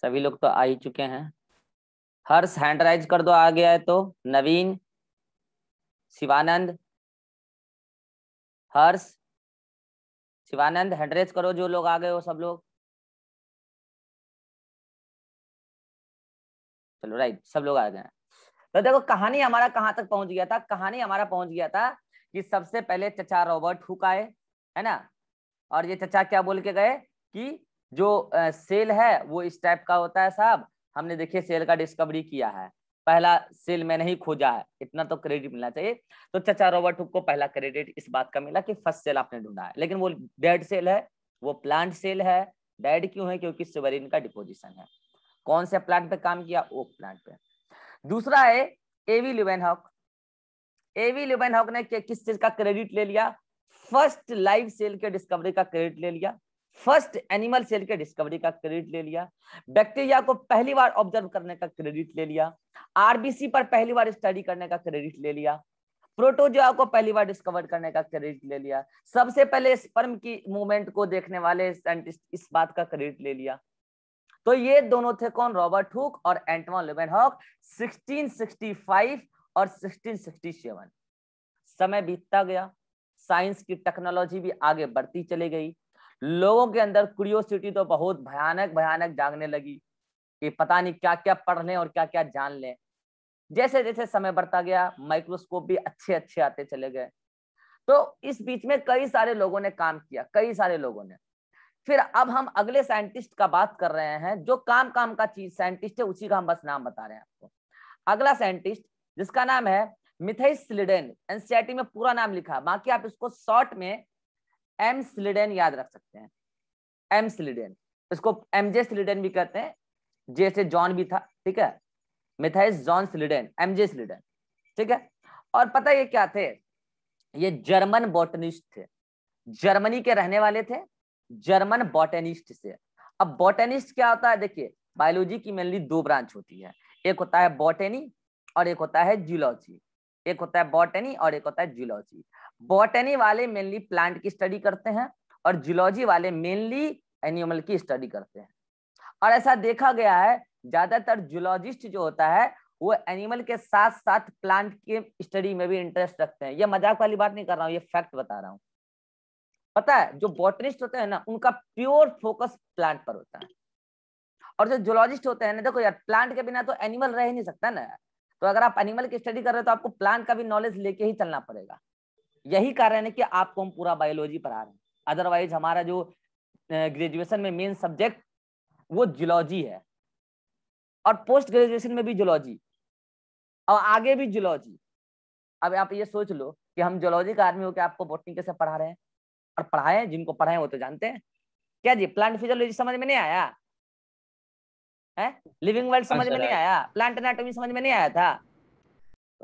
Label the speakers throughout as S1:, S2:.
S1: सभी लोग तो आ ही चुके हैं हर्ष हैंडराइज कर दो आ गया है तो नवीन शिवानंद हर्ष शिवानंद हैंडराइज करो जो लोग आ गए हो सब लोग चलो राइट सब लोग आ गए तो देखो कहानी हमारा कहां तक पहुंच गया था कहानी हमारा पहुंच गया था कि सबसे पहले चचा रॉबर्ट हुक आए है ना और ये चचा क्या बोल के गए कि जो सेल है वो इस टाइप का होता है साहब हमने देखिए सेल का डिस्कवरी किया है पहला सेल मैंने ही खोजा है इतना तो क्रेडिट मिलना चाहिए तो चचा रॉबर्ट हुक को पहला क्रेडिट इस बात का मिला कि फर्स्ट सेल आपने ढूंढा है लेकिन वो डेड सेल है वो प्लांट सेल है डेड क्यों है क्योंकि सुवरिन का डिपोजिशन है कौन से प्लांट पे काम किया ओक प्लांट पे दूसरा है एवी लिवेन हॉक एवी लिवेन हॉक ने किस चीज का क्रेडिट ले लिया फर्स्ट लाइव सेल के डिस्कवरी का क्रेडिट ले लिया फर्स्ट एनिमल सेल के डिस्कवरी का क्रेडिट ले लिया बैक्टीरिया को पहली बार ऑब्जर्व करने का क्रेडिट ले लिया आरबीसी पर पहली बार स्टडी करने का क्रेडिट ले लिया प्रोटोजोआ को पहली बार डिस्कवर करने का क्रेडिट ले लिया सबसे पहले स्पर्म की मूवमेंट को देखने वाले साइंटिस्ट इस बात का क्रेडिट ले लिया तो ये दोनों थे कौन रॉबर्ट हुक और एंटमॉन लेवन हॉक 1665 और 1667 समय बीतता गया साइंस की टेक्नोलॉजी भी आगे बढ़ती चली गई लोगों के अंदर क्रियोसिटी तो बहुत भयानक भयानक जागने लगी कि पता नहीं क्या क्या पढ़ लें और क्या क्या जान लें जैसे जैसे समय बढ़ता गया माइक्रोस्कोप भी अच्छे अच्छे आते चले गए तो इस बीच में कई सारे लोगों ने काम किया कई सारे लोगों ने फिर अब हम अगले साइंटिस्ट का बात कर रहे हैं जो काम काम का चीज साइंटिस्ट है उसी का हम बस नाम बता रहे हैं आपको अगला साइंटिस्ट जिसका नाम है मिथेस लिडेन एनसीआईटी में पूरा नाम लिखा बाकी आप इसको शॉर्ट में एम स्लिडेन याद रख सकते हैं एम स्लिडेन इसको एम जे स्लिडेन भी कहते हैं जैसे जॉन भी था ठीक है मिथाइस जॉन स्लिडेन एम जे स्लिडेन ठीक है और पता ये क्या थे ये जर्मन बॉटनिस्ट थे जर्मनी के रहने वाले थे जर्मन बॉटनिस्ट से अब बॉटनिस्ट क्या होता है देखिए बायोलॉजी की मेनली दो ब्रांच होती है एक होता है बॉटनी और एक होता है जियोलॉजी एक होता है बॉटनी और एक होता है जूलॉजी बॉटनी वाले मेनली प्लांट की स्टडी करते हैं और जूलॉजी वाले मेनली एनिमल की स्टडी करते हैं और ऐसा देखा गया है ज्यादातर जूलॉजिस्ट जो होता है वो एनिमल के साथ साथ प्लांट के स्टडी में भी इंटरेस्ट रखते हैं ये मजाक वाली बात नहीं कर रहा हूँ ये फैक्ट बता रहा हूँ पता है जो बॉटनिस्ट होते हैं ना उनका प्योर फोकस प्लांट पर होता है और जो जूलॉजिस्ट होते हैं ना देखो यार प्लांट के बिना तो एनिमल रह नहीं सकता ना यार तो अगर आप एनिमल की स्टडी कर रहे हो तो आपको प्लांट का भी नॉलेज लेके ही चलना पड़ेगा यही कारण है कि आपको हम पूरा बायोलॉजी पढ़ा रहे हैं अदरवाइज हमारा जो ग्रेजुएशन में मेन सब्जेक्ट वो जुलॉजी है और पोस्ट ग्रेजुएशन में भी जुलॉजी और आगे भी जुलॉजी अब आप ये सोच लो कि हम जुलॉजी का आदमी होकर आपको बोटनी कैसे पढ़ा रहे हैं और पढ़ाए जिनको पढ़ाए वो तो जानते हैं क्या जी प्लांट फिजियोलॉजी समझ में नहीं आया है लिविंग वर्ल्ड समझ में अच्छा, नहीं आया प्लांट एनाटॉमी समझ में नहीं आया था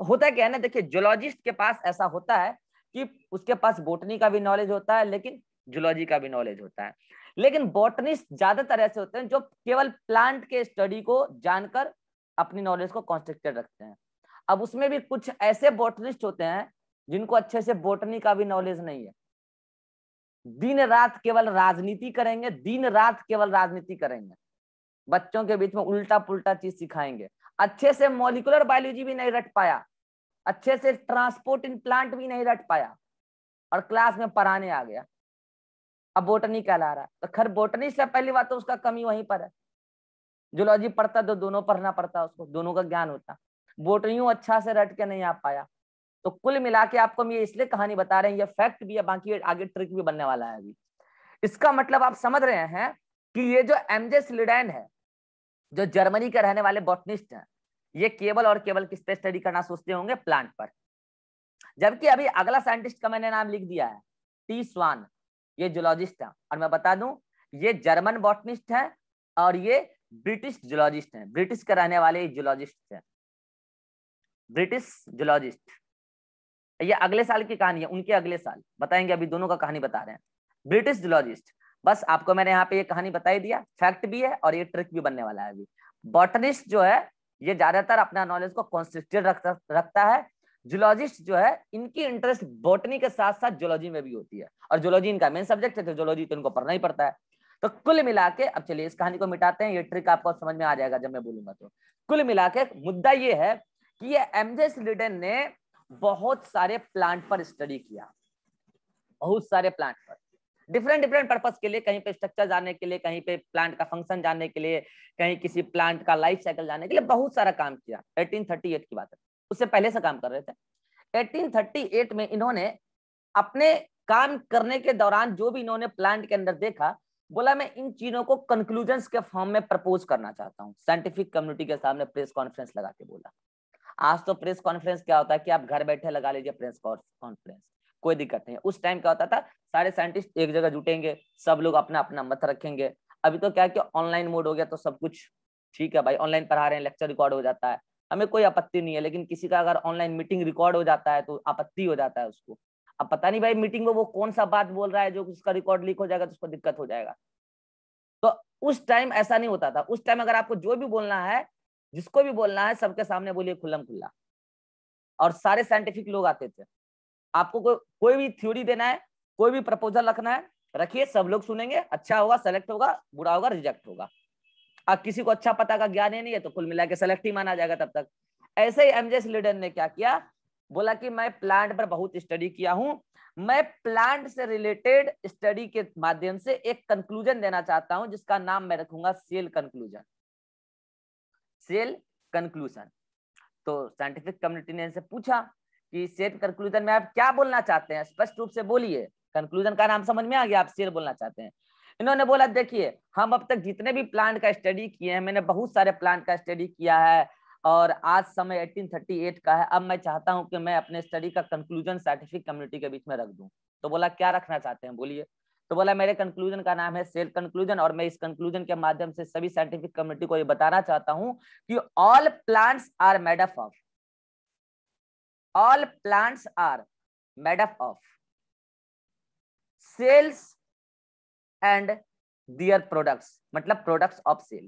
S1: होता क्या है ना देखिए जोलॉजिस्ट के पास ऐसा होता है कि उसके पास बोटनी का भी नॉलेज होता है लेकिन जुलॉजी का भी नॉलेज होता है लेकिन बोटनिस्ट ज्यादातर ऐसे होते हैं जो केवल प्लांट के स्टडी को जानकर अपनी नॉलेज को कॉन्स्ट्रक्टेड रखते हैं अब उसमें भी कुछ ऐसे बोटनिस्ट होते हैं जिनको अच्छे से बोटनी का भी नॉलेज नहीं है दिन रात केवल राजनीति करेंगे दिन रात केवल राजनीति करेंगे बच्चों के बीच में उल्टा पुल्टा चीज सिखाएंगे अच्छे से मोलिकुलर बायोलॉजी भी नहीं रट पाया अच्छे से ट्रांसपोर्ट इन प्लांट भी नहीं रट पाया और क्लास में पढ़ाने आ गया अब बोटनी कहला रहा है तो खैर बोटनी से पहली बात तो उसका कमी वहीं पर है जूलॉजी पढ़ता तो दोनों पढ़ना पड़ता उसको दोनों का ज्ञान होता बोटनी अच्छा से रट के नहीं आ पाया तो कुल मिला के आपको हम ये इसलिए कहानी बता रहे हैं ये फैक्ट भी है बाकी आगे ट्रिक भी बनने वाला है अभी इसका मतलब आप समझ रहे हैं कि ये जो एमजे स्लिडैन है जो जर्मनी के रहने वाले बॉटनिस्ट हैं ये केवल और केवल किस पे स्टडी करना सोचते होंगे प्लांट पर जबकि अभी अगला साइंटिस्ट का मैंने नाम लिख दिया है टी स्वान ये जुलॉजिस्ट है और मैं बता दूं ये जर्मन बॉटनिस्ट है और ये ब्रिटिश जुलॉजिस्ट है ब्रिटिश के रहने वाले जुलॉजिस्ट है ब्रिटिश जुलॉजिस्ट ये अगले साल की कहानी है उनके अगले साल बताएंगे अभी दोनों का कहानी बता रहे हैं ब्रिटिश जुलॉजिस्ट बस आपको मैंने यहाँ पे ये कहानी बताई दिया फैक्ट भी है और ये ट्रिक भी बनने वाला है अभी बॉटनिस्ट जो है ये ज्यादातर अपना नॉलेज को कॉन्स्ट्रिक्टेड रखता है जुलॉजिस्ट जो है इनकी इंटरेस्ट बॉटनी के साथ साथ जोलॉजी में भी होती है और जोलॉजी इनका मेन सब्जेक्ट है तो जोलॉजी तो इनको पढ़ना ही पड़ता है तो कुल मिला के अब चलिए इस कहानी को मिटाते हैं ये ट्रिक आपको समझ में आ जाएगा जब मैं बोलूंगा तो कुल मिला के मुद्दा ये है कि ये एमजे लिडन ने बहुत सारे प्लांट पर स्टडी किया बहुत सारे प्लांट पर डिफरेंट डिफरेंट पर्पज के लिए कहीं पे स्ट्रक्चर जाने के लिए कहीं पे प्लांट का फंक्शन जानने के लिए कहीं किसी प्लांट का लाइफ साइकिल जानने के लिए बहुत सारा काम किया 1838 की बात है उससे पहले से काम कर रहे थे 1838 में इन्होंने अपने काम करने के दौरान जो भी इन्होंने प्लांट के अंदर देखा बोला मैं इन चीजों को कंक्लूजन के फॉर्म में प्रपोज करना चाहता हूँ साइंटिफिक कम्युनिटी के सामने प्रेस कॉन्फ्रेंस लगा के बोला आज तो प्रेस कॉन्फ्रेंस क्या होता है कि आप घर बैठे लगा लीजिए प्रेस कॉन्फ्रेंस कोई दिक्कत नहीं उस टाइम क्या होता था सारे साइंटिस्ट एक जगह जुटेंगे सब लोग अपना अपना मत रखेंगे अभी तो क्या कि ऑनलाइन मोड हो गया तो सब कुछ ठीक है भाई ऑनलाइन पढ़ा रहे हैं लेक्चर रिकॉर्ड हो जाता है हमें कोई आपत्ति नहीं है लेकिन किसी का अगर ऑनलाइन मीटिंग रिकॉर्ड हो जाता है तो आपत्ति हो जाता है उसको अब पता नहीं भाई मीटिंग में वो कौन सा बात बोल रहा है जो उसका रिकॉर्ड लीक हो जाएगा तो उसको दिक्कत हो जाएगा तो उस टाइम ऐसा नहीं होता था उस टाइम अगर आपको जो भी बोलना है जिसको भी बोलना है सबके सामने बोलिए खुल्लम खुल्ला और सारे साइंटिफिक लोग आते थे आपको को, कोई भी थ्योरी देना है कोई भी प्रपोजल रखना है रखिए सब लोग सुनेंगे अच्छा होगा सेलेक्ट होगा बुरा होगा रिजेक्ट होगा अब किसी को अच्छा पता का ज्ञान ही नहीं है तो कुल मिला के सेलेक्ट ही माना जाएगा तब तक ऐसे ही एमजेस स्लीडन ने क्या किया बोला कि मैं प्लांट पर बहुत स्टडी किया हूं मैं प्लांट से रिलेटेड स्टडी के माध्यम से एक कंक्लूजन देना चाहता हूं जिसका नाम मैं रखूंगा सेल कंक्लूजन सेल कंक्लूजन तो साइंटिफिक कम्युनिटी ने इनसे पूछा कि सेट कंक्लूजन में आप क्या बोलना चाहते हैं स्पष्ट रूप से बोलिए कंक्लूजन का नाम समझ में आ गया आप शेर बोलना चाहते हैं इन्होंने बोला देखिए हम अब तक जितने भी प्लांट का स्टडी किए हैं मैंने बहुत सारे प्लांट का स्टडी किया है और आज समय 1838 का है अब मैं चाहता हूं कि मैं अपने स्टडी का कंक्लूजन साइंटिफिक कम्युनिटी के बीच में रख दूं तो बोला क्या रखना चाहते हैं बोलिए तो बोला मेरे कंक्लूजन का नाम है सेल कंक्लूजन और मैं इस कंक्लूजन के माध्यम से सभी साइंटिफिक कम्युनिटी को ये बताना चाहता हूँ कि all plants are made up of all plants are made up of cells and their products मतलब products of cell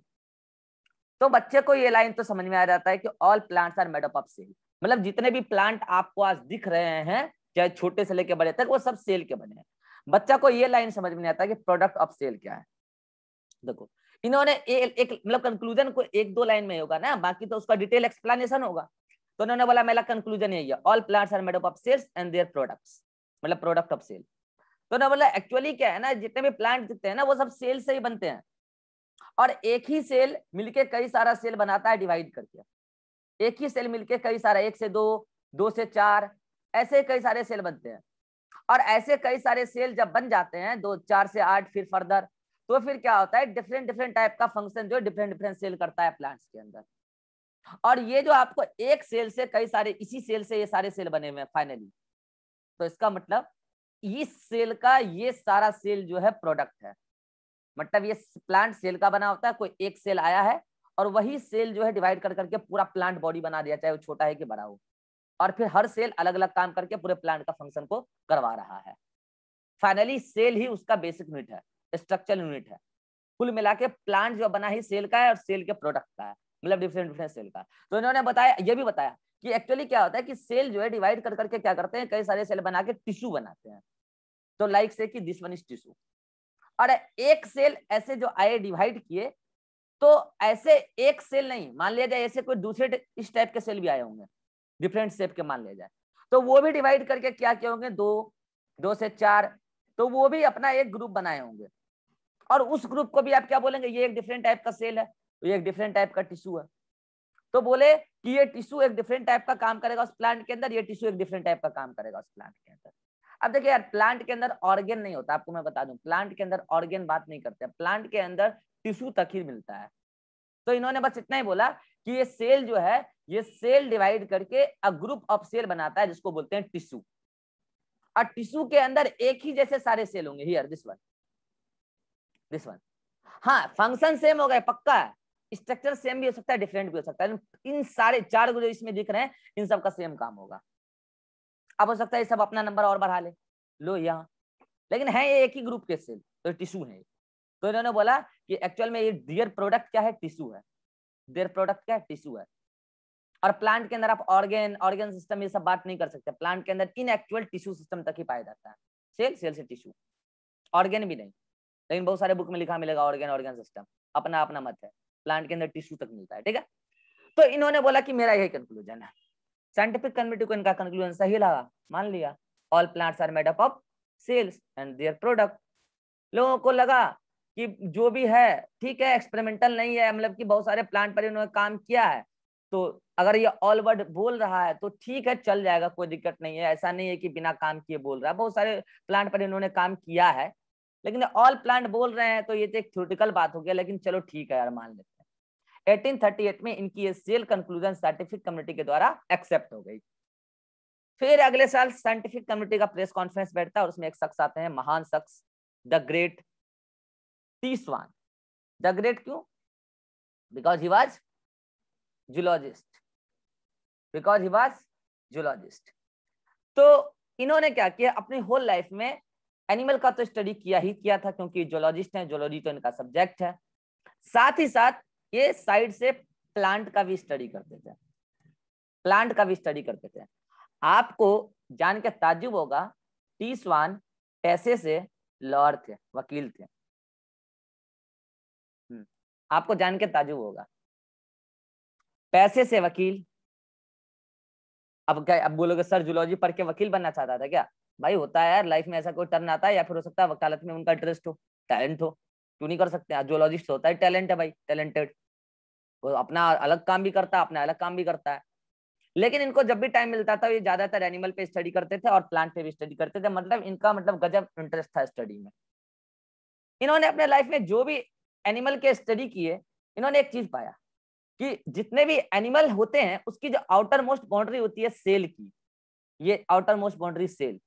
S1: तो बच्चे को ये लाइन तो समझ में आ जाता है कि all plants are made up of cell मतलब जितने भी प्लांट आपको आज दिख रहे हैं चाहे छोटे से लेके बड़े तक वो सब सेल के बने हैं बच्चा को ये लाइन समझ में आता है कि प्रोडक्ट ऑफ सेल क्या है देखो इन्होंने एक मतलब कंक्लूजन को एक दो लाइन में होगा ना बाकी तो उसका डिटेल एक्सप्लेनेशन होगा तो उन्होंने बोला मेरा कंक्लूजन यही है all plants are made up of cells and their products मतलब प्रोडक्ट ऑफ सेल तो उन्होंने बोला एक्चुअली क्या है ना जितने भी प्लांट दिखते हैं ना वो सब सेल से ही बनते हैं और एक ही सेल मिलके कई सारा सेल बनाता है डिवाइड करके एक ही सेल मिलके कई सारा एक से दो दो से चार ऐसे कई सारे सेल बनते हैं और ऐसे कई सारे सेल जब बन जाते हैं दो चार से आठ फिर फर्दर तो फिर क्या होता है डिफरेंट डिफरेंट टाइप का फंक्शन जो डिफरेंट डिफरेंट सेल करता है प्लांट्स के अंदर और ये जो आपको एक सेल से कई सारे इसी सेल से ये सारे सेल बने हुए हैं फाइनली तो इसका मतलब इस सेल का ये सारा सेल जो है प्रोडक्ट है मतलब ये प्लांट सेल का बना होता है कोई एक सेल आया है और वही सेल जो है डिवाइड कर करके पूरा प्लांट बॉडी बना दिया चाहे वो छोटा है कि बड़ा हो और फिर हर सेल अलग अलग काम करके पूरे प्लांट का फंक्शन को करवा रहा है फाइनली सेल ही उसका बेसिक यूनिट है स्ट्रक्चर यूनिट है कुल मिला के प्लांट जो बना ही सेल का है और सेल के प्रोडक्ट का है मतलब डिफरेंट डिफरेंट सेल का तो इन्होंने बताया ये भी बताया कि एक्चुअली क्या होता है कि सेल जो है डिवाइड कर करके क्या करते हैं कई सारे सेल बना के टिश्यू बनाते हैं तो लाइक से कि दिस वन इज टिश्यू और एक सेल ऐसे जो आए डिवाइड किए तो ऐसे एक सेल नहीं मान लिया जाए ऐसे कोई दूसरे इस टाइप के सेल भी आए होंगे डिफरेंट शेप के मान लिया जाए तो वो भी डिवाइड करके क्या किए होंगे दो दो से चार तो वो भी अपना एक ग्रुप बनाए होंगे और उस ग्रुप को भी आप क्या बोलेंगे ये एक डिफरेंट टाइप का सेल है तो ये एक डिफरेंट टाइप का टिश्यू है तो बोले कि ये टिश्यू एक डिफरेंट टाइप का काम करेगा उस प्लांट के अंदर ये टिश्यू एक डिफरेंट टाइप का काम करेगा उस प्लांट के अंदर अब देखिए यार प्लांट के अंदर ऑर्गेन नहीं होता आपको मैं बता दूं प्लांट के अंदर ऑर्गेन बात नहीं करते प्लांट के अंदर टिश्यू तक ही मिलता है तो इन्होंने बस इतना ही बोला कि ये सेल जो है ये सेल डिवाइड करके अ ग्रुप ऑफ सेल बनाता है जिसको बोलते हैं टिश्यू और टिश्यू के अंदर एक ही जैसे सारे सेल होंगे here this one this one हाँ फंक्शन सेम हो गए पक्का है स्ट्रक्चर सेम भी हो सकता है डिफरेंट भी हो सकता है इन सारे चार जो इसमें दिख रहे हैं इन सब का सेम काम होगा अब हो सकता है ये सब अपना नंबर और बढ़ा ले लो यहाँ लेकिन है ये एक ही ग्रुप के सेल तो टिश्यू है तो इन्होंने बोला कि एक्चुअल में ये डियर प्रोडक्ट क्या है टिश्यू है डियर प्रोडक्ट क्या है टिश्यू है और प्लांट के अंदर आप ऑर्गेन ऑर्गेन सिस्टम ये सब बात नहीं कर सकते प्लांट के अंदर इन एक्चुअल टिश्यू सिस्टम तक ही पाया जाता है सेल सेल से टिश्यू ऑर्गेन भी नहीं लेकिन बहुत सारे बुक में लिखा मिलेगा ऑर्गेन ऑर्गेन सिस्टम अपना अपना मत है प्लांट के अंदर टिश्यू तक मिलता है ठीक है तो इन्होंने बोला कि मेरा यही कंक्लूजन है साइंटिफिक कम्युनिटी को इनका कंक्लूजन सही लगा मान लिया all plant are made up of cells and their product लोगों को लगा कि जो भी है ठीक है एक्सपेरिमेंटल नहीं है मतलब कि बहुत सारे प्लांट पर इन्होंने काम किया है तो अगर ये ऑल वर्ड बोल रहा है तो ठीक है चल जाएगा कोई दिक्कत नहीं है ऐसा नहीं है कि बिना काम किए बोल रहा है बहुत सारे प्लांट पर इन्होंने काम किया है लेकिन ऑल प्लांट बोल रहे हैं तो ये तो एक थ्योरेटिकल बात हो गया लेकिन चलो ठीक है यार मान लेते हैं 1838 में इनकी ये सेल कंक्लूजन साइंटिफिक कम्युनिटी के द्वारा एक्सेप्ट हो गई फिर अगले साल साइंटिफिक कम्युनिटी का प्रेस कॉन्फ्रेंस बैठता है और उसमें एक शख्स आते हैं महान शख्स द ग्रेट तीसवान द ग्रेट क्यों because he was zoologist because he was zoologist तो इन्होंने क्या किया अपनी होल लाइफ में एनिमल का तो स्टडी किया ही किया था क्योंकि जोलॉजिस्ट है जोलॉजी तो इनका सब्जेक्ट है साथ ही साथ ये साइड से प्लांट का भी स्टडी करते थे प्लांट का भी स्टडी करते थे आपको जान के ताजुब होगा टी पैसे से लॉर थे वकील थे हम्म, आपको जान के ताजुब होगा पैसे से वकील अब क्या अब बोलोगे सर जुलॉजी पढ़ के वकील बनना चाहता था क्या भाई होता है यार लाइफ में ऐसा कोई टर्न आता है या फिर हो सकता है वकालत में उनका इंटरेस्ट हो टैलेंट हो क्यों नहीं कर सकते जोलॉजिस्ट होता है टैलेंट है भाई टैलेंटेड वो अपना अलग काम भी करता है अपना अलग काम भी करता है लेकिन इनको जब भी टाइम मिलता था ये ज्यादातर एनिमल पे स्टडी करते थे और प्लांट पे भी स्टडी करते थे मतलब इनका मतलब गजब इंटरेस्ट था स्टडी में इन्होंने अपने लाइफ में जो भी एनिमल के स्टडी किए इन्होंने एक चीज पाया कि जितने भी एनिमल होते हैं उसकी जो आउटर मोस्ट बाउंड्री होती है सेल की ये आउटर मोस्ट बाउंड्री सेल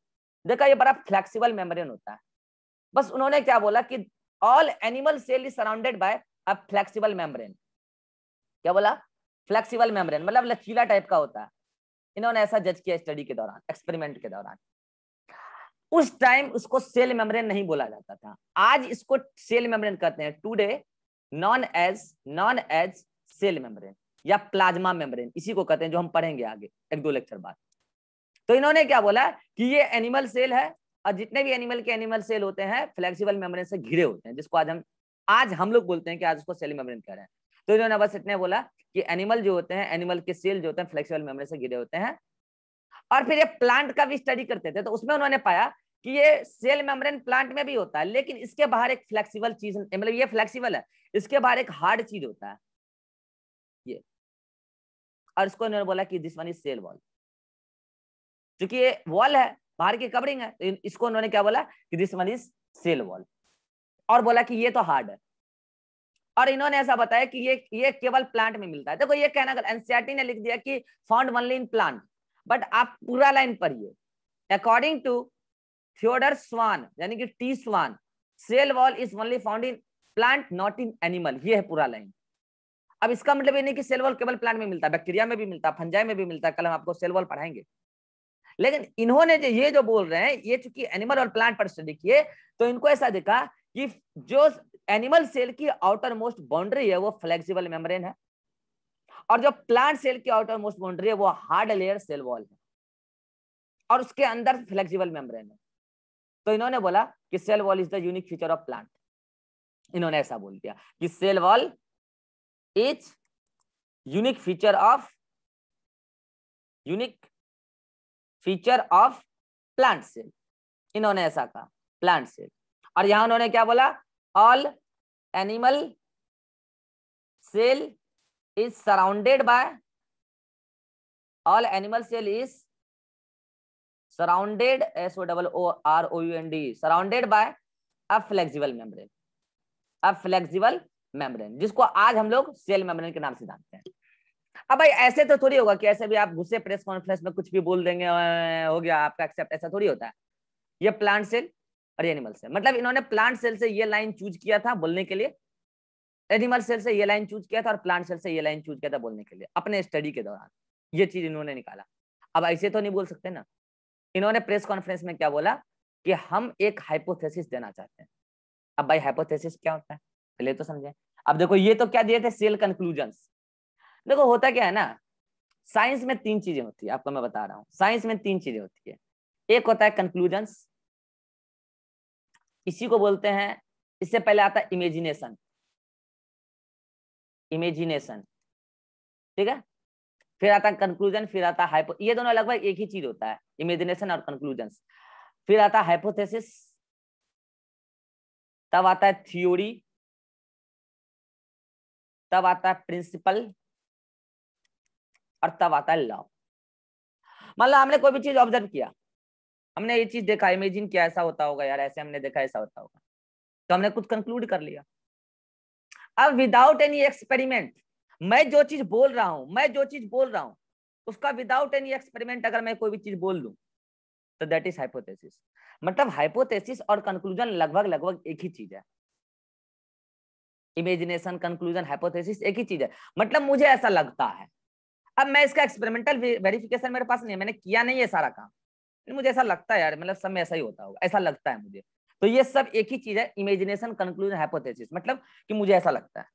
S1: देखा ये बड़ा फ्लेक्सिबल मेम्ब्रेन होता है बस उन्होंने क्या बोला कि all animal cell is surrounded by a flexible membrane क्या बोला फ्लेक्सिबल मेम्ब्रेन मतलब लचीला टाइप का होता है इन्होंने ऐसा जज किया स्टडी के दौरान एक्सपेरिमेंट के दौरान उस टाइम उसको सेल मेम्ब्रेन नहीं बोला जाता था आज इसको सेल मेम्ब्रेन कहते हैं today known as known as cell membrane या प्लाज्मा मेम्ब्रेन इसी को कहते हैं जो हम पढ़ेंगे आगे एक दो लेक्चर बाद तो इन्होंने क्या बोला कि ये एनिमल सेल है और जितने भी एनिमल के एनिमल सेल होते हैं फ्लेक्सिबल मेम्ब्रेन से घिरे होते हैं जिसको आज हम आज हम लोग बोलते हैं कि आज उसको सेल मेम्ब्रेन कह रहे हैं तो इन्होंने बस इतने बोला कि एनिमल जो होते हैं एनिमल के सेल जो होते हैं फ्लेक्सिबल मेम्ब्रेन से घिरे होते हैं और फिर ये प्लांट का भी स्टडी करते थे तो उसमें उन्होंने पाया कि ये सेल मेम्ब्रेन प्लांट में भी होता है लेकिन इसके बाहर एक फ्लेक्सिबल चीज मतलब ये फ्लेक्सिबल है इसके बाहर एक हार्ड चीज होता है ये और इसको इन्होंने बोला कि this one is cell wall क्योंकि ये वॉल है बाहर की कवरिंग है तो इसको उन्होंने क्या बोला कि this one is cell wall और बोला कि ये तो हार्ड है और इन्होंने ऐसा बताया कि ये ये केवल प्लांट में मिलता है देखो ये कहना एनसीआरटी ने लिख दिया कि found only in plant but आप पूरा लाइन पढ़िए अकॉर्डिंग टू थियोडर स्वान यानी कि T Schwann cell wall is only found in plant not in animal ये है पूरा लाइन अब इसका मतलब ये नहीं कि सेल वॉल केवल प्लांट में मिलता है बैक्टीरिया में भी मिलता है फंजाई में भी मिलता है कल हम आपको सेल वॉल पढ़ाएंगे लेकिन इन्होंने जो ये जो बोल रहे हैं ये चूंकि एनिमल और प्लांट पर स्टडी किए तो इनको ऐसा दिखा कि जो एनिमल सेल की आउटर मोस्ट बाउंड्री है वो फ्लेक्सिबल मेम्ब्रेन है और जो प्लांट सेल की आउटर मोस्ट बाउंड्री है वो हार्ड लेयर सेल वॉल है और उसके अंदर फ्लेक्सिबल मेम्ब्रेन है तो इन्होंने बोला कि cell wall is the unique feature of plant इन्होंने ऐसा बोल दिया कि cell wall is unique feature of unique feature of plant cell इन्होंने ऐसा कहा प्लांट सेल और यहां उन्होंने क्या बोला all animal cell is surrounded by all animal cell is surrounded S O double O R O U N D surrounded by a flexible membrane a flexible membrane जिसको आज हम लोग सेल मेम्ब्रेन के नाम से जानते हैं अब हाँ भाई ऐसे तो थोड़ी होगा कि ऐसे भी आप गुस्से प्रेस कॉन्फ्रेंस में कुछ भी बोल देंगे हो गया आपका एक्सेप्ट ऐसा थोड़ी होता है ये प्लांट सेल और एनिमल सेल मतलब इन्होंने प्लांट सेल से ये लाइन चूज किया था बोलने के लिए एनिमल सेल से ये लाइन चूज किया था और प्लांट सेल से ये लाइन चूज किया था बोलने के लिए अपने स्टडी के दौरान ये चीज इन्होंने निकाला अब ऐसे तो नहीं बोल सकते ना इन्होंने प्रेस कॉन्फ्रेंस में क्या बोला कि हम एक हाइपोथेसिस देना चाहते हैं अब भाई हाइपोथेसिस क्या होता है पहले तो समझे अब देखो ये तो क्या दिए थे सेल कंक्लूजन देखो होता क्या है ना साइंस में तीन चीजें होती है आपको मैं बता रहा हूँ साइंस में तीन चीजें होती है एक होता है कंक्लूजन इसी को बोलते हैं इससे पहले आता है इमेजिनेशन इमेजिनेशन ठीक है फिर आता है कंक्लूजन फिर आता है ये दोनों लगभग एक ही चीज होता है इमेजिनेशन और कंक्लूजन फिर आता है हाइपोथेसिस तब आता है थ्योरी तब आता है प्रिंसिपल अर्थवाता मतलब हमने कोई भी चीज ऑब्जर्व किया हमने ये चीज देखा इमेजिन किया ऐसा होता होगा यार ऐसे हमने देखा ऐसा होता होगा तो हमने कुछ कंक्लूड कर लिया अब विदाउट एनी एक्सपेरिमेंट मैं जो चीज बोल रहा हूं मैं जो चीज बोल रहा हूं उसका विदाउट एनी एक्सपेरिमेंट अगर मैं कोई भी चीज बोल दूं तो दैट इज हाइपोथेसिस मतलब हाइपोथेसिस और कंक्लूजन लगभग लगभग एक ही चीज है इमेजिनेशन कंक्लूजन हाइपोथेसिस एक ही चीज है मतलब मुझे ऐसा लगता है अब मैं इसका एक्सपेरिमेंटल वेरिफिकेशन मेरे पास नहीं है मैंने किया नहीं है सारा काम मुझे ऐसा लगता है यार मतलब सब में ऐसा ही होता होगा ऐसा लगता है मुझे तो ये सब एक ही चीज है इमेजिनेशन कंक्लूजन हाइपोथेसिस मतलब कि मुझे ऐसा लगता है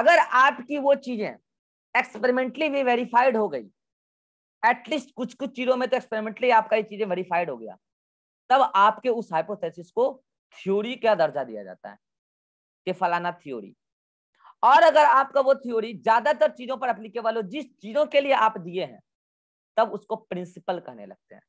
S1: अगर आपकी वो चीजें एक्सपेरिमेंटली भी वेरीफाइड हो गई एटलीस्ट कुछ कुछ चीजों में तो एक्सपेरिमेंटली आपका ये चीजें वेरीफाइड हो गया तब आपके उस हाइपोथेसिस को थ्योरी का दर्जा दिया जाता है कि फलाना थ्योरी और अगर आपका वो थ्योरी ज्यादातर चीजों पर अप्लीकेबल हो जिस चीजों के लिए आप दिए हैं तब उसको प्रिंसिपल कहने लगते हैं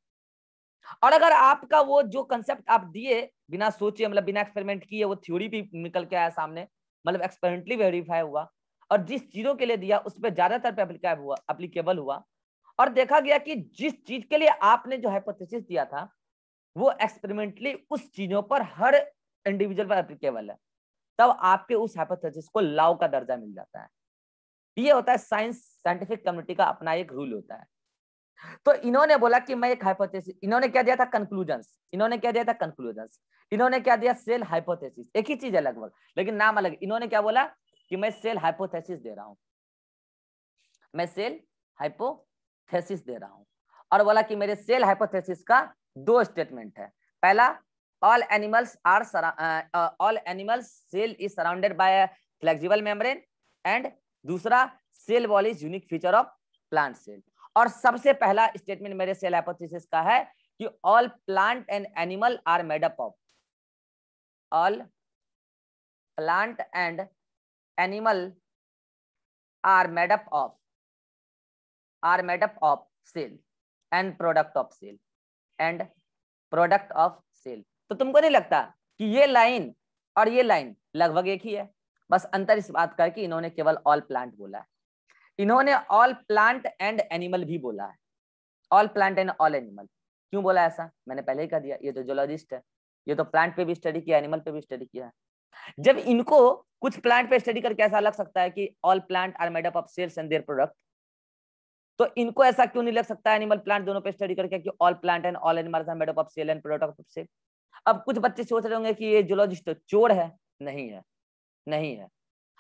S1: और अगर आपका वो जो कंसेप्ट आप दिए बिना सोचे मतलब बिना एक्सपेरिमेंट किए वो थ्योरी भी निकल के आया सामने मतलब एक्सपेरिमेंटली वेरीफाई हुआ और जिस चीजों के लिए दिया उस पर ज्यादातर हुआ अप्लीकेबल हुआ और देखा गया कि जिस चीज के लिए आपने जो हाइपोथेसिस दिया था वो एक्सपेरिमेंटली उस चीजों पर हर इंडिविजुअल पर अप्लीकेबल है तब आपके उस हाइपोथेसिस को लाव का दर्जा मिल जाता है ये होता है साइंस साइंटिफिक कम्युनिटी का अपना एक रूल होता है तो इन्होंने बोला कि मैं एक हाइपोथेसिस इन्होंने क्या दिया था कंक्लूजन इन्होंने क्या दिया था कंक्लूजन इन्होंने क्या दिया सेल हाइपोथेसिस एक ही चीज है लगभग लेकिन नाम अलग इन्होंने क्या बोला कि मैं सेल हाइपोथेसिस दे रहा हूं मैं सेल हाइपोथेसिस दे रहा हूं और बोला कि मेरे सेल हाइपोथेसिस का दो स्टेटमेंट है पहला all animals are uh, uh, all animals cell is surrounded by a flexible membrane and दूसरा cell wall is unique feature of plant cell और सबसे पहला स्टेटमेंट मेरे सेल हाइपोथेसिस का है कि all plant and animal are made up of all plant and animal are made up of are made up of cell and product of cell and product of cell तो तुमको नहीं लगता कि ये line और ये लाइन लगभग एक ही है बस अंतर इस बात का कि इन्होंने केवल ऑल प्लांट बोला है इन्होंने ऑल प्लांट एंड एनिमल भी बोला है all plant and all animal क्यों बोला ऐसा मैंने पहले ही कह दिया ये तो जोलॉजिस्ट है ये तो प्लांट पे भी स्टडी किया एनिमल पे भी स्टडी किया जब इनको कुछ प्लांट पे स्टडी करके ऐसा लग सकता है कि all plant are made up of cells and their product तो इनको ऐसा क्यों नहीं लग सकता एनिमल प्लांट दोनों पे स्टडी करके कि all plant and all animals are made up of cell and product of cell अब कुछ बच्चे सोच रहे होंगे कि ये जूलॉजिस्ट तो चोर है नहीं है नहीं है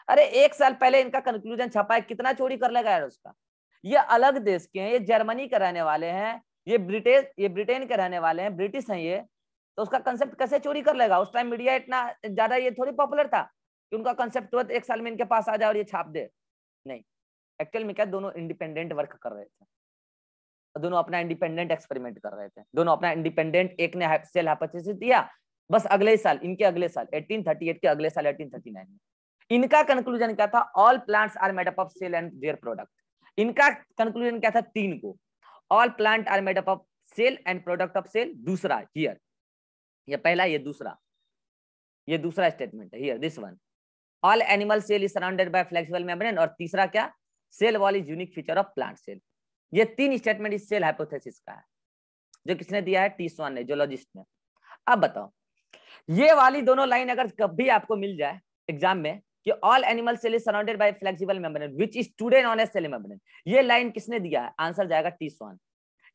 S1: अरे एक साल पहले इनका कंक्लूजन छपा है कितना चोरी कर लेगा यार उसका ये अलग देश के हैं ये जर्मनी के रहने वाले हैं ये ब्रिटेन ये ब्रिटेन के रहने वाले हैं ब्रिटिश हैं ये तो उसका कंसेप्ट कैसे चोरी कर लेगा उस टाइम मीडिया इतना ज्यादा ये थोड़ी पॉपुलर था कि उनका कंसेप्ट तुरंत एक साल में इनके पास आ जाए और ये छाप दे नहीं एक्चुअल में क्या दोनों इंडिपेंडेंट वर्क कर रहे थे दोनों अपना इंडिपेंडेंट एक्सपेरिमेंट कर रहे थे दोनों अपना इंडिपेंडेंट एक ने सेल हाइपोथेसिस दिया बस अगले साल इनके अगले साल 1838 के अगले साल 1839 में इनका कंक्लूजन क्या था all plants are made up of cell and their product इनका कंक्लूजन क्या था तीन को all plant are made up of cell and product of cell दूसरा हियर ये पहला ये दूसरा ये दूसरा स्टेटमेंट है here this one all animal cell is surrounded by flexible membrane और तीसरा क्या cell wall is unique feature of plant cell ये तीन स्टेटमेंट इस सेल हाइपोथेसिस का है जो किसने दिया है टी स्वान ने जोलॉजिस्ट ने अब बताओ ये वाली दोनों लाइन अगर कभी आपको मिल जाए एग्जाम में कि all animal cell is surrounded by flexible membrane which is today known as cell membrane ये लाइन किसने दिया है आंसर जाएगा टी स्वान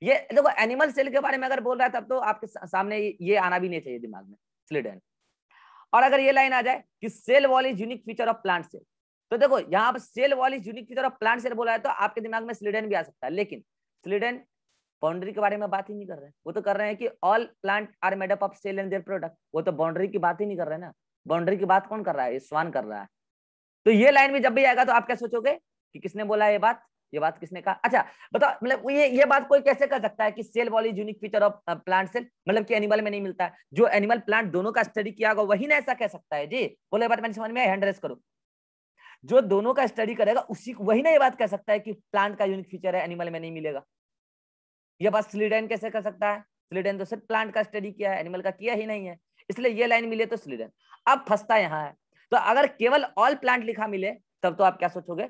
S1: ये देखो एनिमल सेल के बारे में अगर बोल रहा है तब तो आपके सामने ये आना भी नहीं चाहिए दिमाग में स्लिडन और अगर ये लाइन आ जाए कि cell wall is unique feature of plant cell तो देखो यहाँ पर सेल वॉल इज यूनिक की तरफ प्लांट सेल बोला है तो आपके दिमाग में स्लिडन भी आ सकता है लेकिन स्लिडन बाउंड्री के बारे में बात ही नहीं कर रहे हैं वो तो कर रहे हैं कि all plant are made up of cell and their product वो तो बाउंड्री की बात ही नहीं कर रहे ना बाउंड्री की बात कौन कर रहा है स्वान कर रहा है तो ये लाइन में जब भी आएगा तो आप क्या सोचोगे कि किसने बोला ये बात ये बात किसने कहा अच्छा बताओ मतलब ये ये बात कोई कैसे कर सकता है कि cell wall is unique feature of plant cell मतलब कि एनिमल में नहीं मिलता है जो एनिमल प्लांट दोनों का स्टडी किया होगा वही ना ऐसा कह सकता है जी बोले बात मैंने समझ में रेस करो जो दोनों का स्टडी करेगा उसी वही ना ये बात कह सकता है कि प्लांट का यूनिक फीचर है एनिमल में नहीं मिलेगा ये बात स्लीडेन कैसे कर सकता है स्लीडेन तो सिर्फ प्लांट का स्टडी किया है एनिमल का किया ही नहीं है इसलिए ये लाइन मिले तो स्लीडेन अब फंसता यहाँ है तो अगर केवल ऑल प्लांट लिखा मिले तब तो आप क्या सोचोगे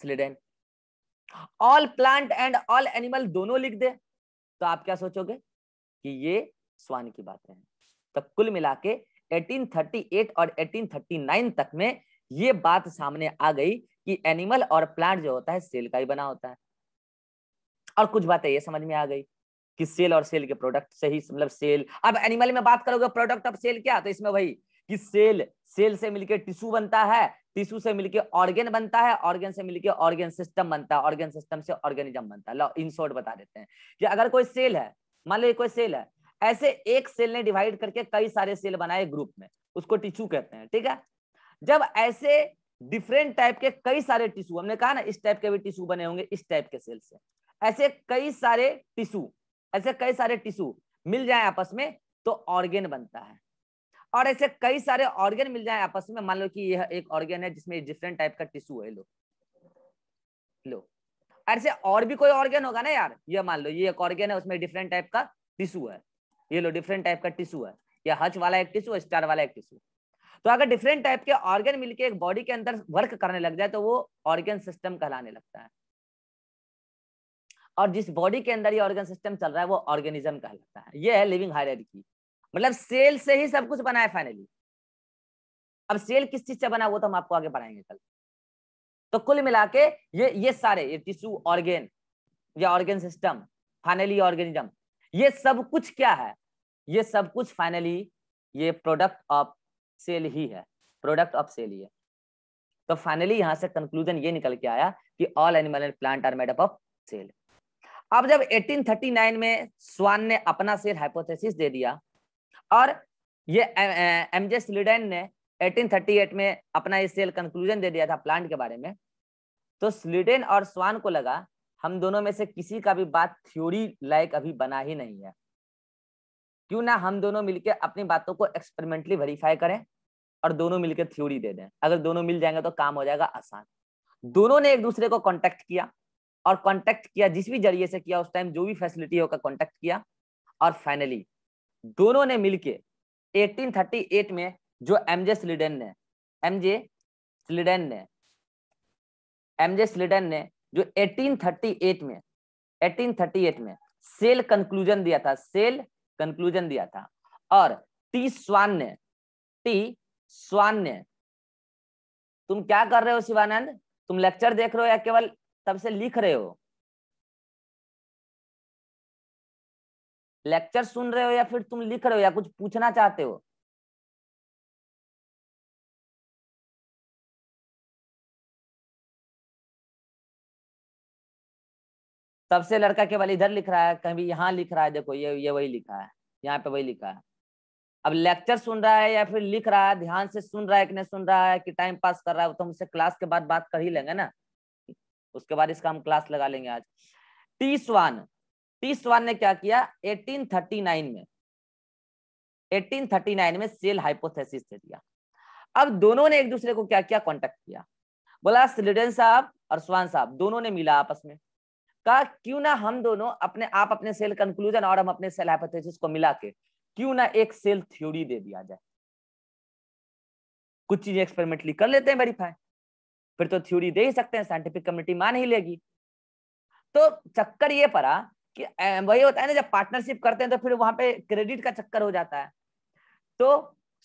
S1: Schleiden all plant and all animal दोनों लिख दे तो आप क्या सोचोगे कि ये स्वान की बातें हैं तो कुल मिला के 1838 और 1839 तक में ये बात सामने आ गई कि एनिमल और प्लांट जो होता है सेल का ही बना होता है और कुछ बातें ये समझ में आ गई कि सेल और सेल के प्रोडक्ट सही मतलब सेल अब एनिमल में बात करोगे प्रोडक्ट ऑफ सेल क्या तो इसमें भाई कि सेल सेल से मिलके टिश्यू बनता है टिश्यू से मिलके ऑर्गेन बनता है ऑर्गेन से मिलके ऑर्गेन सिस्टम बनता है ऑर्गेन सिस्टम से ऑर्गेनिज्म बनता है इन शॉर्ट बता देते हैं कि अगर कोई सेल है मान लो कोई सेल है ऐसे एक सेल ने डिवाइड करके कई सारे सेल बनाए ग्रुप में उसको टिश्यू कहते हैं ठीक है जब ऐसे डिफरेंट टाइप के कई सारे टिश्यू हमने कहा ना इस टाइप के भी टिश्यू बने होंगे इस टाइप के सेल से ऐसे कई सारे टिश्यू ऐसे कई सारे टिश्यू मिल जाए आपस में तो ऑर्गेन बनता है और ऐसे कई सारे ऑर्गेन मिल जाए आपस में मान लो कि यह एक ऑर्गेन है जिसमें डिफरेंट टाइप का टिश्यू है लो लो ऐसे और भी कोई ऑर्गेन होगा ना यार ये मान लो ये एक ऑर्गेन है उसमें डिफरेंट टाइप का टिश्यू है ये लो डिफरेंट टाइप का टिश्यू है यह हच वाला एक टिश्यू स्टार वाला एक टिश्यू तो अगर डिफरेंट टाइप के ऑर्गन मिलके एक बॉडी के अंदर वर्क करने लग जाए तो वो ऑर्गन सिस्टम कहलाने लगता है और जिस बॉडी के अंदर ये ऑर्गन सिस्टम चल रहा है वो ऑर्गेनिज्म कहलाता है ये है लिविंग हायरार्की मतलब सेल से ही सब कुछ बना है फाइनली अब सेल किस चीज से बना वो तो हम आपको आगे बढ़ाएंगे कल तो कुल मिला के ये ये सारे ये टिश्यू ऑर्गेन या ऑर्गेन सिस्टम फाइनली ऑर्गेनिज्म ये सब कुछ क्या है ये सब कुछ फाइनली ये प्रोडक्ट ऑफ सेल ही है प्रोडक्ट ऑफ सेल ही है तो फाइनली यहां से कंक्लूजन ये निकल के आया कि all animal and plant are made up of cell अब जब 1839 में स्वान ने अपना सेल हाइपोथेसिस दे दिया और ये एमजे स्लिडेन ने 1838 में अपना ये सेल कंक्लूजन दे दिया था प्लांट के बारे में तो स्लिडेन और स्वान को लगा हम दोनों में से किसी का भी बात थ्योरी लाइक अभी बना ही नहीं है क्यों ना हम दोनों मिलकर अपनी बातों को एक्सपेरिमेंटली वेरीफाई करें और दोनों मिलकर थ्योरी दे दें अगर दोनों मिल जाएंगे तो काम हो जाएगा आसान दोनों ने एक दूसरे को कॉन्टेक्ट किया और कॉन्टेक्ट किया जिस भी जरिए से किया उस टाइम जो भी फैसिलिटी होगा कॉन्टेक्ट किया और फाइनली दोनों ने मिलके 1838 में जो एम जे स्लिडन ने एम जे स्लिडन ने एम जे स्लिडन ने जो 1838 में 1838 में सेल कंक्लूजन दिया था सेल कंक्लूजन दिया था और टी स्वान्य टी स्वान्य तुम क्या कर रहे हो शिवानंद तुम लेक्चर देख रहे हो या केवल तब से लिख रहे हो लेक्चर सुन रहे हो या फिर तुम लिख रहे हो या कुछ पूछना चाहते हो तब से लड़का केवल इधर लिख रहा है कभी यहाँ लिख रहा है देखो ये ये वही लिखा है यहाँ पे वही लिखा है अब लेक्चर सुन रहा है या फिर लिख रहा है ध्यान से सुन रहा है कि नहीं सुन रहा है कि टाइम पास कर रहा है तो हमसे क्लास के बाद बात कर ही लेंगे ना उसके बाद इसका हम क्लास लगा लेंगे आज टी वन टी वन ने क्या किया एटीन थर्टी नाइन में एटीन थर्टी नाइन में सेल हाइपोथेसिस दे दिया अब दोनों ने एक दूसरे को क्या किया कॉन्टेक्ट किया बोला स्लिडन साहब और स्वान साहब दोनों ने मिला आपस में का क्यों ना हम दोनों अपने आप अपने सेल कंक्लूजन और हम अपने सेल हाइपोथेसिस को मिला के क्यों ना एक सेल थ्योरी दे दिया जाए कुछ चीजें एक्सपेरिमेंटली कर लेते हैं वेरीफाई फिर तो थ्योरी दे ही सकते हैं साइंटिफिक कम्युनिटी मान ही लेगी तो चक्कर ये पड़ा कि वही होता है ना जब पार्टनरशिप करते हैं तो फिर वहां पे क्रेडिट का चक्कर हो जाता है तो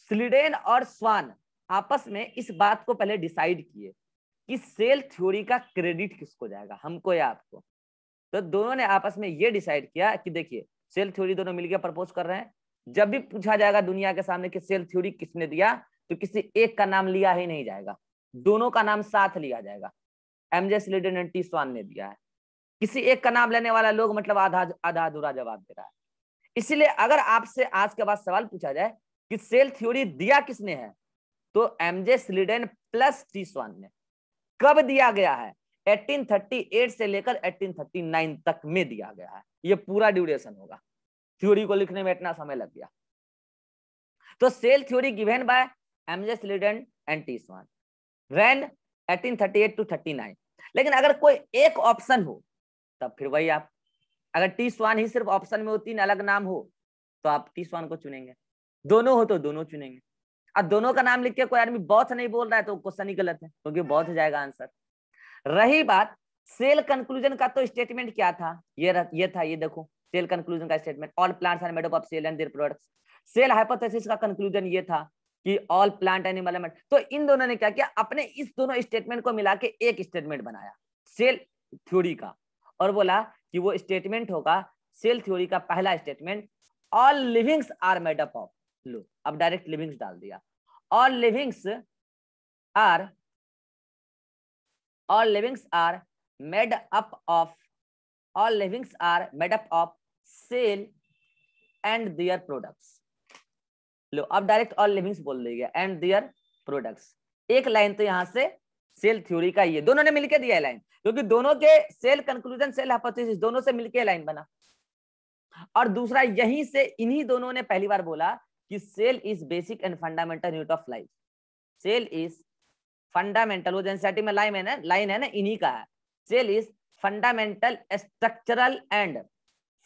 S1: स्लिडेन और स्वान आपस में इस बात को पहले डिसाइड किए कि सेल थ्योरी का क्रेडिट किसको जाएगा हमको या आपको तो दोनों ने आपस में ये डिसाइड किया कि देखिए सेल थ्योरी दोनों मिलकर प्रपोज कर रहे हैं जब भी पूछा जाएगा दुनिया के सामने कि सेल थ्योरी किसने दिया तो किसी एक का नाम लिया ही नहीं जाएगा दोनों का नाम साथ लिया जाएगा M J Schleiden and T Schwann ने दिया है किसी एक का नाम लेने वाला लोग मतलब आधा आधा अधूरा जवाब दे रहा है इसलिए अगर आपसे आज के बाद सवाल पूछा जाए कि सेल थ्योरी दिया किसने है तो M J Schleiden plus T Schwann ने कब दिया गया है 1838 से लेकर 1839 तक में दिया गया है ये पूरा ड्यूरेशन होगा थ्योरी को लिखने में इतना समय लग गया तो cell theory given by M J Schleiden and T Schwann when 1838 to 39 लेकिन अगर कोई एक ऑप्शन हो तब फिर वही आप अगर टी स्वान ही सिर्फ ऑप्शन में हो तीन अलग नाम हो तो आप टी स्वान को चुनेंगे दोनों हो तो दोनों चुनेंगे अब दोनों का नाम लिख के कोई आदमी बौथ नहीं बोल रहा है तो क्वेश्चन ही गलत है क्योंकि बौथ जाएगा आंसर रही बात सेल कंक्लूजन का तो स्टेटमेंट क्या था ये रह, ये था ये देखो सेल कंक्लूजन का statement all plants are made up of cell and their products cell hypothesis का कंक्लूजन ये था कि ऑल प्लांट एनिमल एंड तो इन दोनों ने क्या किया अपने इस दोनों स्टेटमेंट को मिला के एक स्टेटमेंट बनाया सेल थ्योरी का और बोला कि वो स्टेटमेंट होगा सेल थ्योरी का पहला statement all livings are made up of लो अब डायरेक्ट लिविंग्स डाल दिया all livings are all livings are made up of all livings are made up of cell and their products लो अब direct all livings बोल देगा and their products एक line तो यहाँ से सेल थ्योरी का ये दोनों ने मिलकर दिया है लाइन क्योंकि दोनों के सेल कंक्लूजन सेल हाइपोथेसिस दोनों से मिलकर लाइन बना और दूसरा यहीं से इन्हीं दोनों ने पहली बार बोला कि cell is basic and fundamental unit of life cell is fundamental वो जेंसेटिव में लाइन है ना लाइन है ना इन्हीं का है cell is fundamental structural and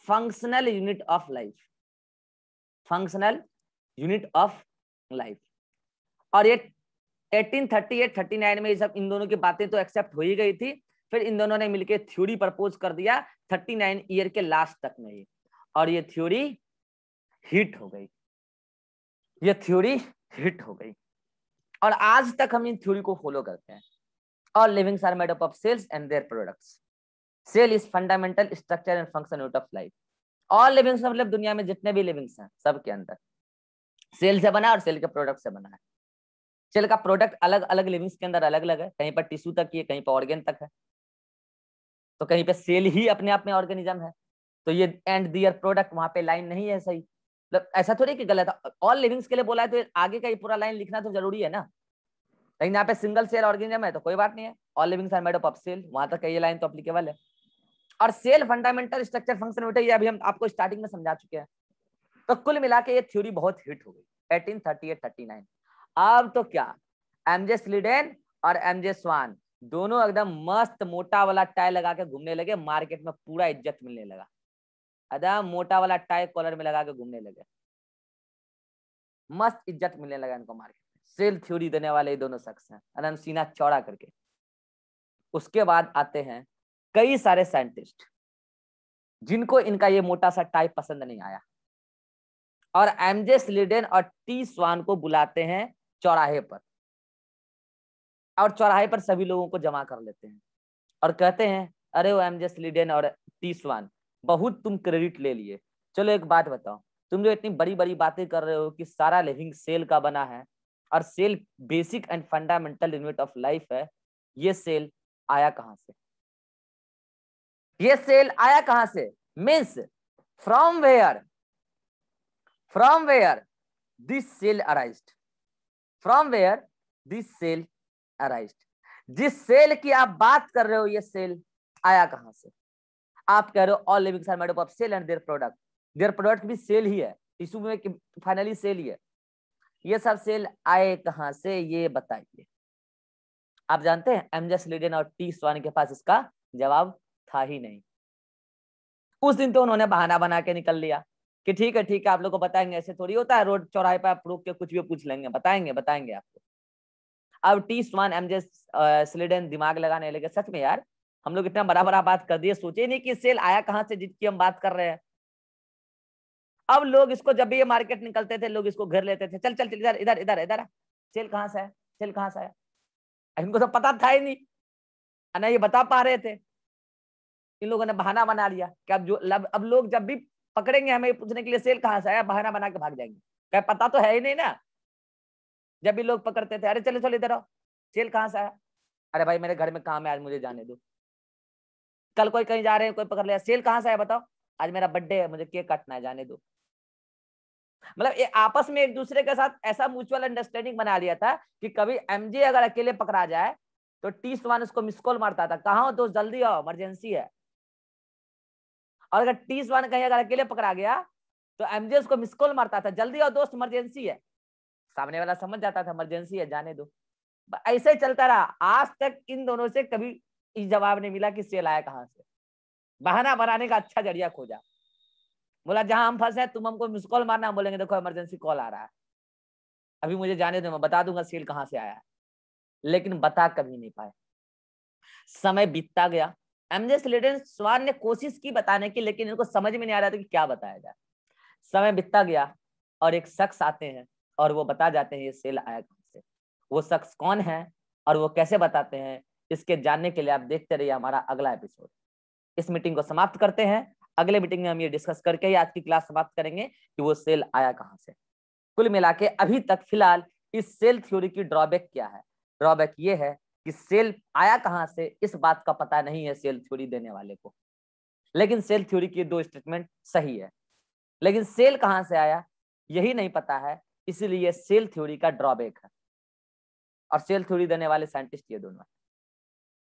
S1: functional unit of life functional unit of life और ये 1838 39 में ये सब इन दोनों की बातें तो एक्सेप्ट हो ही गई थी फिर इन दोनों ने मिलकर थ्योरी प्रपोज कर दिया 39 ईयर के लास्ट तक में ही और ये थ्योरी हिट हो गई ये थ्योरी हिट हो गई और आज तक हम इन थ्योरी को फॉलो करते हैं all livings are made up of cells and their products cell is fundamental structure and function unit of life all livings मतलब दुनिया में जितने भी लिविंग्स हैं सब के अंदर सेल से बना और सेल के प्रोडक्ट से बना है सेल का प्रोडक्ट अलग अलग लिविंग्स के अंदर अलग अलग है कहीं पर टिश्यू तक ही है कहीं पर ऑर्गेन तक है तो कहीं पर सेल ही अपने आप में ऑर्गेनिज्म है तो ये एंड दियर प्रोडक्ट वहां पे लाइन नहीं है सही मतलब ऐसा थोड़ी कि गलत ऑल लिविंग्स के लिए बोला है तो आगे का ये पूरा लाइन लिखना तो जरूरी है ना लेकिन यहाँ पे सिंगल सेल ऑर्गेनिज्म है तो कोई बात नहीं है all livings are made of cell वहां तक ये लाइन तो अप्लीकेबल है और सेल फंडामेंटल स्ट्रक्चर फंक्शन बेटा ये अभी हम आपको स्टार्टिंग में समझा चुके हैं तो कुल मिला के ये थ्योरी बहुत हिट हो गई eighteen thirty eight thirty nine अब तो क्या एमजे स्लीडेन और एमजे स्वान दोनों एकदम मस्त मोटा वाला टाई लगा के घूमने लगे मार्केट में पूरा इज्जत मिलने लगा अदा मोटा वाला टाई कॉलर में लगा के घूमने लगे मस्त इज्जत मिलने लगा इनको मार्केट सेल थ्योरी देने वाले ये दोनों शख्स हैं अनंत सिन्हा चौड़ा करके उसके बाद आते हैं कई सारे साइंटिस्ट जिनको इनका ये मोटा सा टाइप पसंद नहीं आया और एमजे स्लिडेन और टी स्वान को बुलाते हैं चौराहे पर और चौराहे पर सभी लोगों को जमा कर लेते हैं और कहते हैं अरे वो एमजे स्लिडेन और टी स्वान बहुत तुम क्रेडिट ले लिए चलो एक बात बताओ तुम जो इतनी बड़ी बड़ी बातें कर रहे हो कि सारा लिविंग सेल का बना है और cell basic and fundamental unit of life है ये सेल आया कहां से ये सेल आया कहां से means from where from where this cell arise from where this cell arise जिस सेल की आप बात कर रहे हो ये सेल आया कहां से आप कह रहे हो all living are made of cell and their product their product भी सेल ही है इशू में फाइनली सेल ही है ये सब सेल आए कहाँ से ये बताइए आप जानते हैं एमजस लिडेन और टी स्वान के पास इसका जवाब था ही नहीं उस दिन तो उन्होंने बहाना बना के निकल लिया कि ठीक है ठीक है आप लोग को बताएंगे ऐसे थोड़ी होता है रोड चौराहे पर आप रोक के कुछ भी पूछ लेंगे बताएंगे बताएंगे आपको अब टी स्वान एमजे लिडेन दिमाग लगाने लगे सच में यार हम लोग इतना बड़ा बड़ा बात कर दिए सोचे नहीं कि सेल आया कहाँ से जिसकी हम बात कर रहे हैं अब लोग इसको जब भी ये मार्केट निकलते थे लोग इसको घर लेते थे चल चल चल इधर इधर इधर इधर सेल कहाँ से है सेल कहाँ से है इनको तो पता था ही नहीं ना ये बता पा रहे थे इन लोगों ने बहाना बना लिया कि अब जो अब लोग जब भी पकड़ेंगे हमें पूछने के लिए सेल कहाँ से आया बहाना बना के भाग जाएंगे क्या पता तो है ही नहीं ना जब भी लोग पकड़ते थे अरे चलो चलो इधर आओ सेल कहाँ से आया अरे भाई मेरे घर में काम है आज मुझे जाने दो कल कोई कहीं जा रहे हैं कोई पकड़ लिया सेल कहाँ से आया बताओ आज मेरा बर्थडे है मुझे केक काटना है जाने दो मतलब ये आपस में एक दूसरे के साथ ऐसा म्यूचुअल अंडरस्टैंडिंग बना लिया था कि कभी एमजे अगर अकेले पकड़ा जाए तो टी वन उसको मिस कॉल मारता था कहा हो दोस्त जल्दी आओ इमरजेंसी है और अगर टी वन कहीं अगर अकेले पकड़ा गया तो एमजे उसको मिस कॉल मारता था जल्दी आओ दोस्त इमरजेंसी है सामने वाला समझ जाता था इमरजेंसी है जाने दो ऐसे चलता रहा आज तक इन दोनों से कभी इस जवाब नहीं मिला कि से लाया कहाँ से
S2: बहाना बनाने
S1: का अच्छा जरिया खोजा बोला जहां हम फंसे तुम हमको मिस कॉल मारना हम बोलेंगे देखो इमरजेंसी कॉल आ रहा है अभी मुझे जाने दो मैं बता दूंगा सेल कहाँ से आया लेकिन बता कभी नहीं पाए समय बीतता गया एमजे स्लेडन स्वान ने कोशिश की बताने की लेकिन इनको समझ में नहीं आ रहा था कि क्या बताया जाए समय बीतता गया और एक शख्स आते हैं और वो बता जाते हैं ये सेल आया कहाँ से वो शख्स कौन है और वो कैसे बताते हैं इसके जानने के लिए आप देखते रहिए हमारा अगला एपिसोड इस मीटिंग को समाप्त करते हैं अगले मीटिंग में हम ये डिस्कस करके ही आज की क्लास समाप्त करेंगे कि वो सेल आया कहाँ से कुल मिला के अभी तक फिलहाल इस सेल थ्योरी की ड्रॉबैक क्या है ड्रॉबैक ये है कि सेल आया कहाँ से इस बात का पता नहीं है सेल थ्योरी देने वाले को लेकिन सेल थ्योरी की दो स्टेटमेंट सही है लेकिन सेल कहाँ से आया यही नहीं पता है इसीलिए सेल थ्योरी का ड्रॉबैक है और सेल थ्योरी देने वाले साइंटिस्ट ये दोनों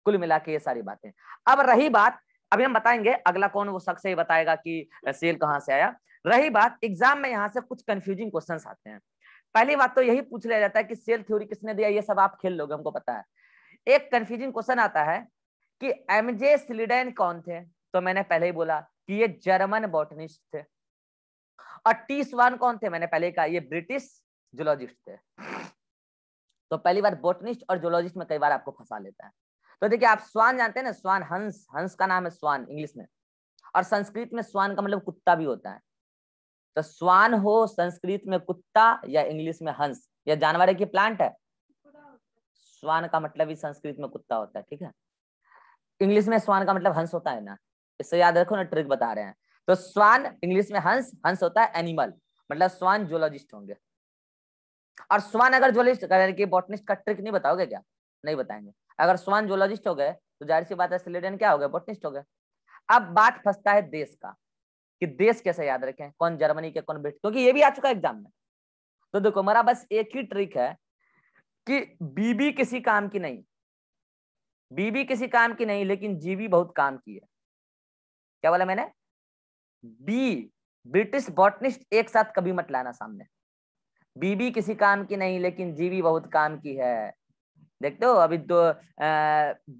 S1: कुल मिला के ये सारी बातें अब रही बात अभी हम बताएंगे अगला कौन वो शख्स है बताएगा कि सेल कहाँ से आया रही बात एग्जाम में यहाँ से कुछ कंफ्यूजिंग क्वेश्चन आते हैं पहली बात तो यही पूछ लिया जाता है कि सेल थ्योरी किसने दिया ये सब आप खेल लोगे हमको पता है एक कंफ्यूजिंग क्वेश्चन आता है कि एमजे स्लिडेन कौन थे तो मैंने पहले ही बोला कि ये जर्मन बॉटनिस्ट थे और टी स्वान कौन थे मैंने पहले कहा ये ब्रिटिश जूलॉजिस्ट थे तो पहली बार बोटनिस्ट और जूलॉजिस्ट में कई बार आपको फंसा लेता है तो देखिए आप स्वान जानते हैं ना स्वान हंस हंस का नाम है स्वान इंग्लिश में और संस्कृत में स्वान का मतलब कुत्ता भी होता है तो स्वान हो संस्कृत में कुत्ता या इंग्लिश में हंस या जानवर है प्लांट है स्वान का मतलब भी संस्कृत में कुत्ता होता है ठीक है इंग्लिश में स्वान का मतलब हंस होता है ना इससे याद रखो ना ट्रिक बता रहे हैं तो स्वान इंग्लिश में हंस हंस होता है एनिमल मतलब स्वान जोलॉजिस्ट होंगे और स्वान अगर जोलॉजिस्ट बॉटनिस्ट का ट्रिक नहीं बताओगे क्या नहीं बताएंगे अगर स्वान जोलॉजिस्ट हो गए तो जाहिर सी बात है क्या हो गए बोटनिस्ट हो गए अब बात फंसता है देश का कि देश कैसे याद रखें कौन जर्मनी के कौन ब्रिटिश क्योंकि ये भी आ चुका है एग्जाम में तो देखो मेरा बस एक ही ट्रिक है कि बीबी किसी काम की नहीं बीबी किसी काम की नहीं लेकिन जीबी बहुत काम की है क्या बोला मैंने बी ब्रिटिश बॉटनिस्ट एक साथ कभी मत लाना सामने बीबी किसी काम की नहीं लेकिन जीबी बहुत काम की है देखते हो अभी दो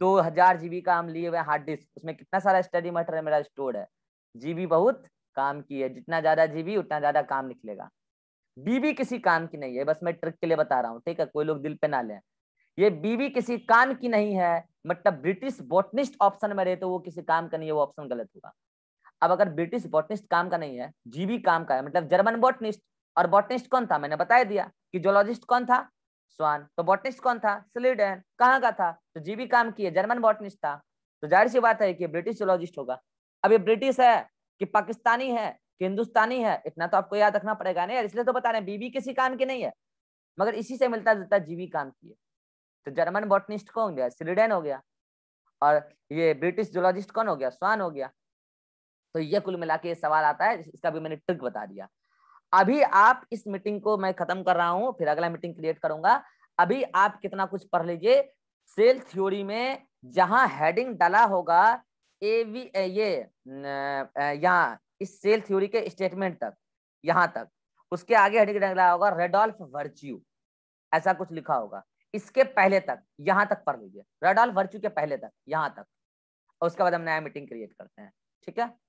S1: दो हजार जीबी का हम लिए हुए हार्ड डिस्क उसमें कितना सारा स्टडी मटेरियल मेरा स्टोर है जीबी बहुत काम की है जितना ज्यादा जीबी उतना ज्यादा काम निकलेगा बीबी किसी काम की नहीं है बस मैं ट्रिक के लिए बता रहा हूँ ठीक है कोई लोग दिल पे ना ले ये बीबी किसी काम की नहीं है मतलब ब्रिटिश बोटनिस्ट ऑप्शन में रहे तो वो किसी काम का नहीं है वो ऑप्शन गलत होगा अब अगर ब्रिटिश बोटनिस्ट काम का नहीं है जीबी काम का है मतलब जर्मन बोटनिस्ट और बोटनिस्ट कौन था मैंने बताया दिया कि जोलॉजिस्ट कौन था स्वान तो बॉटनिस्ट कौन था स्लीडन कहाँ का था तो जी भी काम किए जर्मन बॉटनिस्ट था तो जाहिर सी बात है कि ब्रिटिश जोलॉजिस्ट होगा अब ये ब्रिटिश है कि पाकिस्तानी है कि हिंदुस्तानी है इतना तो आपको याद रखना पड़ेगा नहीं इसलिए तो बता रहे बीबी किसी काम की नहीं है मगर इसी से मिलता जुलता जीवी काम की है तो जर्मन बॉटनिस्ट कौन गया स्लीडन हो गया और ये ब्रिटिश जोलॉजिस्ट कौन हो गया स्वान हो गया तो ये कुल मिला के सवाल आता है इसका भी मैंने ट्रिक बता दिया अभी आप इस मीटिंग को मैं खत्म कर रहा हूँ फिर अगला मीटिंग क्रिएट करूंगा अभी आप कितना कुछ पढ़ लीजिए सेल थ्योरी में जहां हेडिंग डाला होगा ए वी ये यहाँ इस सेल थ्योरी के स्टेटमेंट तक यहाँ तक उसके आगे हेडिंग डाला होगा रेडोल्फ वर्च्यू ऐसा कुछ लिखा होगा इसके पहले तक यहाँ तक पढ़ लीजिए रेडोल्फ वर्च्यू के पहले तक यहाँ तक और उसके बाद हम नया मीटिंग क्रिएट करते हैं ठीक है